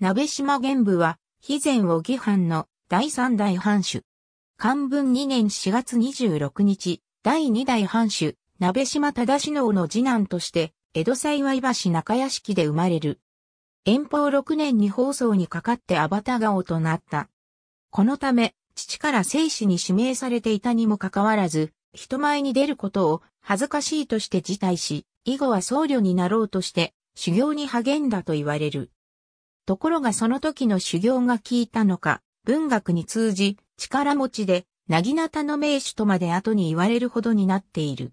鍋島玄武は、肥前を義藩の第三代藩主。漢文2年4月26日、第二代藩主、鍋島忠能の次男として、江戸祝橋中屋敷で生まれる。遠方6年に放送にかかってアバタ顔となった。このため、父から生死に指名されていたにもかかわらず、人前に出ることを恥ずかしいとして辞退し、以後は僧侶になろうとして、修行に励んだと言われる。ところがその時の修行が効いたのか、文学に通じ、力持ちで、なぎなたの名手とまで後に言われるほどになっている。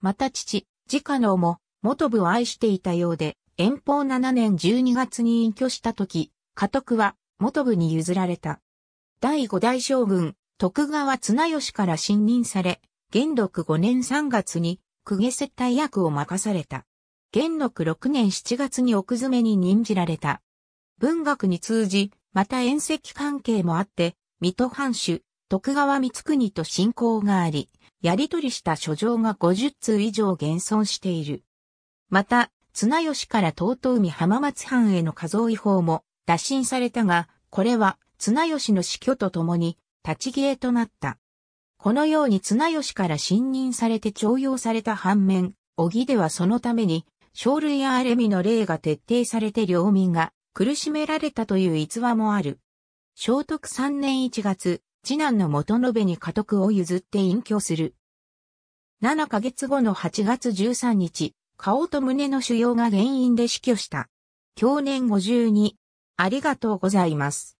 また父、直能も、元部を愛していたようで、遠方7年12月に隠居した時、家督は元部に譲られた。第五代将軍、徳川綱吉から信任され、元禄5年3月に、公家接待役を任された。元禄6年7月に奥詰めに任じられた。文学に通じ、また縁石関係もあって、水戸藩主、徳川光国と親交があり、やり取りした書状が50通以上現存している。また、綱吉から遠海浜松藩への数多違法も打診されたが、これは綱吉の死去とともに立ち消えとなった。このように綱吉から信任されて徴用された反面、小木ではそのために、生類やあれみの例が徹底されて領民が苦しめられたという逸話もある。聖徳3年1月、次男の元延に家督を譲って隠居する。7ヶ月後の8月13日、顔と胸の腫瘍が原因で死去した。去年52。ありがとうございます。